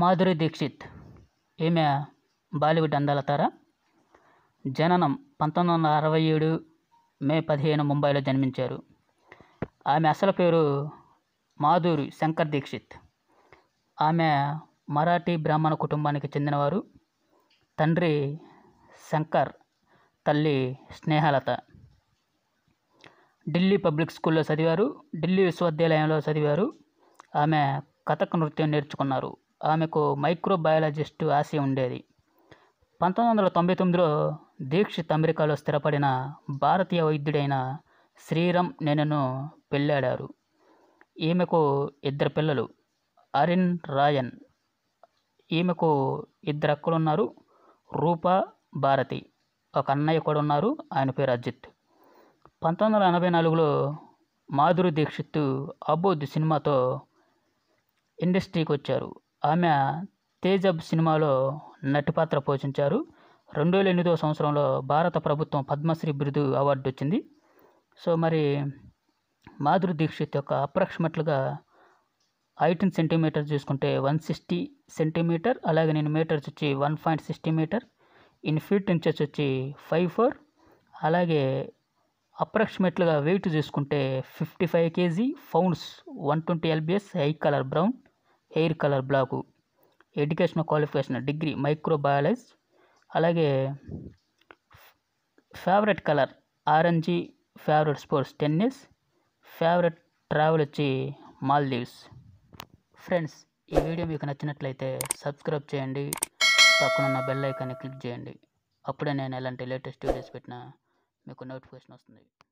మాధురి దీక్షిత్ ఈమె బాలీవుడ్ అందాల తార జననం పంతొమ్మిది వందల అరవై ఏడు మే పదిహేను ముంబైలో జన్మించారు ఆమె అసలు పేరు మాధురి శంకర్ దీక్షిత్ ఆమె మరాఠీ బ్రాహ్మణ కుటుంబానికి చెందినవారు తండ్రి శంకర్ తల్లి స్నేహలత ఢిల్లీ పబ్లిక్ స్కూల్లో చదివారు ఢిల్లీ విశ్వవిద్యాలయంలో చదివారు ఆమె కథక్ నృత్యం నేర్చుకున్నారు ఆమెకు మైక్రోబయాలజిస్ట్ ఆశ ఉండేది పంతొమ్మిది వందల తొంభై తొమ్మిదిలో దీక్షిత్ అమెరికాలో స్థిరపడిన భారతీయ వైద్యుడైన శ్రీరామ్ నేనను పెళ్ళాడారు ఈమెకు ఇద్దరు పిల్లలు అరిన్ రాయన్ ఈమెకు ఇద్దరు అక్కలున్నారు రూపా భారతి ఒక అన్నయ్య కూడా ఉన్నారు ఆయన పేరు అజిత్ పంతొమ్మిది వందల ఎనభై నాలుగులో మాధురి దీక్షిత్ అబోధ్ సినిమాతో ఇండస్ట్రీకి వచ్చారు ఆమె తేజబ్ సినిమాలో నటి పాత్ర పోషించారు రెండు వేల ఎనిమిదో సంవత్సరంలో భారత ప్రభుత్వం పద్మశ్రీ బిరుదు అవార్డు వచ్చింది సో మరి మాధురి దీక్షిత్ యొక్క అప్రాక్సిమేట్లుగా ఎయిటీన్ సెంటీమీటర్ చూసుకుంటే వన్ సిక్స్టీ సెంటీమీటర్ అలాగే నేను మీటర్స్ వచ్చి one point sixty meter in feet inches వచ్చి ఫైవ్ ఫోర్ అలాగే అప్రాక్సిమేట్లుగా వెయిట్ చూసుకుంటే fifty five KG pounds one twenty LBS eye colour brown hair colour black educational qualification degree microbiology అలాగే favourite colour orange favourite sports tennis favourite travel వచ్చి Maldives friends ఈ video మీకు నచ్చినట్లయితే subscribe చేయండి పక్కనున్న బెల్ ఐకాన్ని click చేయండి అప్పుడే నేను ఎలాంటి లేటెస్ట్ వీడియోస్ పెట్టినా మీకు నోటిఫికేషన్ వస్తుంది